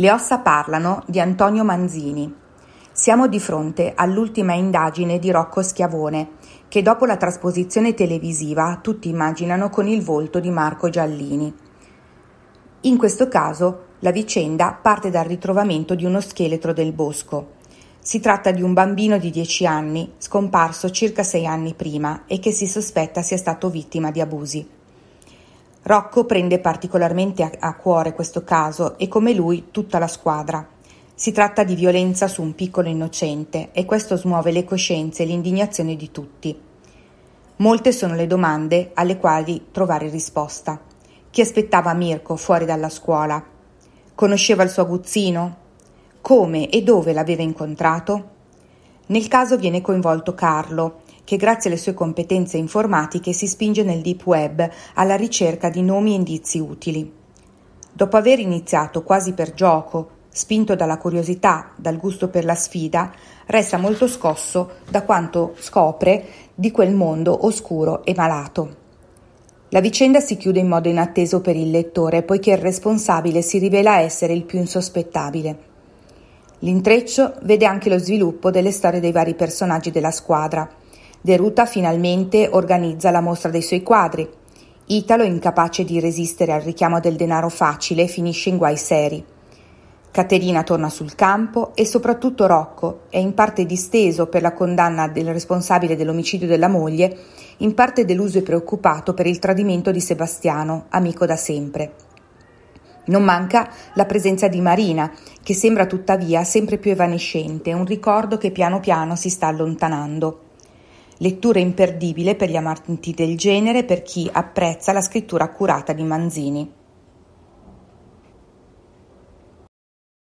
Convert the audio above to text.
Le ossa parlano di Antonio Manzini. Siamo di fronte all'ultima indagine di Rocco Schiavone, che dopo la trasposizione televisiva tutti immaginano con il volto di Marco Giallini. In questo caso la vicenda parte dal ritrovamento di uno scheletro del bosco. Si tratta di un bambino di 10 anni, scomparso circa 6 anni prima e che si sospetta sia stato vittima di abusi. Rocco prende particolarmente a, a cuore questo caso e come lui tutta la squadra. Si tratta di violenza su un piccolo innocente e questo smuove le coscienze e l'indignazione di tutti. Molte sono le domande alle quali trovare risposta. Chi aspettava Mirko fuori dalla scuola? Conosceva il suo aguzzino? Come e dove l'aveva incontrato? Nel caso viene coinvolto Carlo, che grazie alle sue competenze informatiche si spinge nel deep web alla ricerca di nomi e indizi utili. Dopo aver iniziato quasi per gioco, spinto dalla curiosità, dal gusto per la sfida, resta molto scosso da quanto scopre di quel mondo oscuro e malato. La vicenda si chiude in modo inatteso per il lettore, poiché il responsabile si rivela essere il più insospettabile. L'intreccio vede anche lo sviluppo delle storie dei vari personaggi della squadra, De Ruta finalmente organizza la mostra dei suoi quadri. Italo, incapace di resistere al richiamo del denaro facile, finisce in guai seri. Caterina torna sul campo e soprattutto Rocco è in parte disteso per la condanna del responsabile dell'omicidio della moglie, in parte deluso e preoccupato per il tradimento di Sebastiano, amico da sempre. Non manca la presenza di Marina, che sembra tuttavia sempre più evanescente, un ricordo che piano piano si sta allontanando lettura imperdibile per gli amanti del genere e per chi apprezza la scrittura accurata di Manzini.